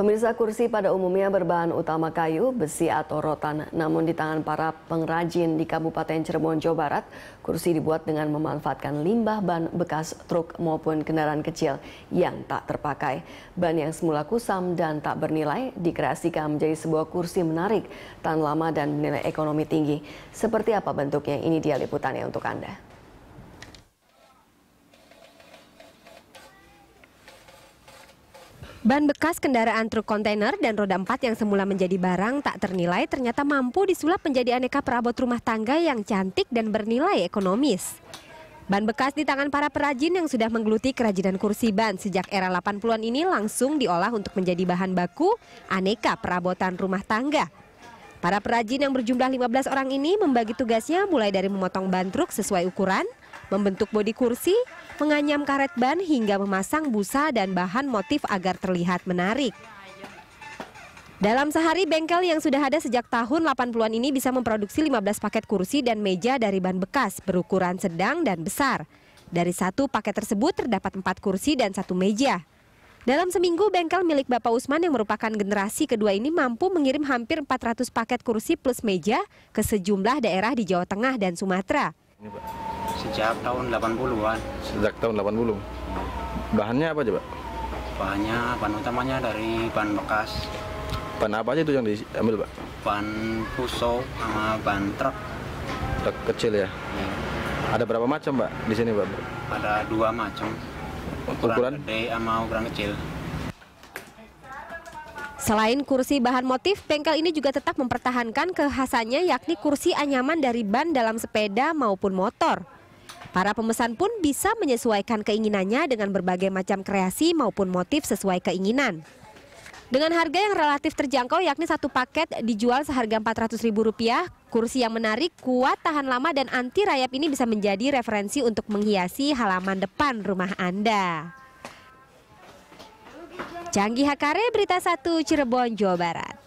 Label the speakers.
Speaker 1: Pemirsa kursi pada umumnya berbahan utama kayu, besi atau rotan. Namun di tangan para pengrajin di Kabupaten Cirebon, Jawa Barat, kursi dibuat dengan memanfaatkan limbah ban bekas truk maupun kendaraan kecil yang tak terpakai. Ban yang semula kusam dan tak bernilai dikreasikan menjadi sebuah kursi menarik, tahan lama dan nilai ekonomi tinggi. Seperti apa bentuknya? Ini dia liputannya untuk Anda. Ban bekas kendaraan
Speaker 2: truk kontainer dan roda empat yang semula menjadi barang tak ternilai ternyata mampu disulap menjadi aneka perabot rumah tangga yang cantik dan bernilai ekonomis. Ban bekas di tangan para perajin yang sudah menggeluti kerajinan kursi ban sejak era 80-an ini langsung diolah untuk menjadi bahan baku aneka perabotan rumah tangga Para perajin yang berjumlah 15 orang ini membagi tugasnya mulai dari memotong bantruk sesuai ukuran, membentuk bodi kursi, menganyam karet ban hingga memasang busa dan bahan motif agar terlihat menarik. Dalam sehari, bengkel yang sudah ada sejak tahun 80-an ini bisa memproduksi 15 paket kursi dan meja dari ban bekas berukuran sedang dan besar. Dari satu paket tersebut terdapat empat kursi dan satu meja. Dalam seminggu, bengkel milik Bapak Usman yang merupakan generasi kedua ini mampu mengirim hampir 400 paket kursi plus meja ke sejumlah daerah di Jawa Tengah dan Sumatera.
Speaker 3: Sejak tahun 80-an. Sejak tahun 80. Bahannya apa aja, Pak? Bahannya, bahan utamanya dari bahan bekas. Bahan apa aja itu yang diambil, Pak? Bahan puso sama bahan truk. Truk kecil ya? ya. Ada berapa macam, Pak, di sini, Pak? Ada dua macam ukuran, ukuran gede sama ukuran kecil.
Speaker 2: Selain kursi bahan motif, bengkel ini juga tetap mempertahankan kekhasannya yakni kursi anyaman dari ban dalam sepeda maupun motor. Para pemesan pun bisa menyesuaikan keinginannya dengan berbagai macam kreasi maupun motif sesuai keinginan. Dengan harga yang relatif terjangkau yakni satu paket dijual seharga Rp400.000, kursi yang menarik, kuat, tahan lama dan anti rayap ini bisa menjadi referensi untuk menghiasi halaman depan rumah Anda. Canggih Hakare, Berita 1 Cirebon, Jawa Barat.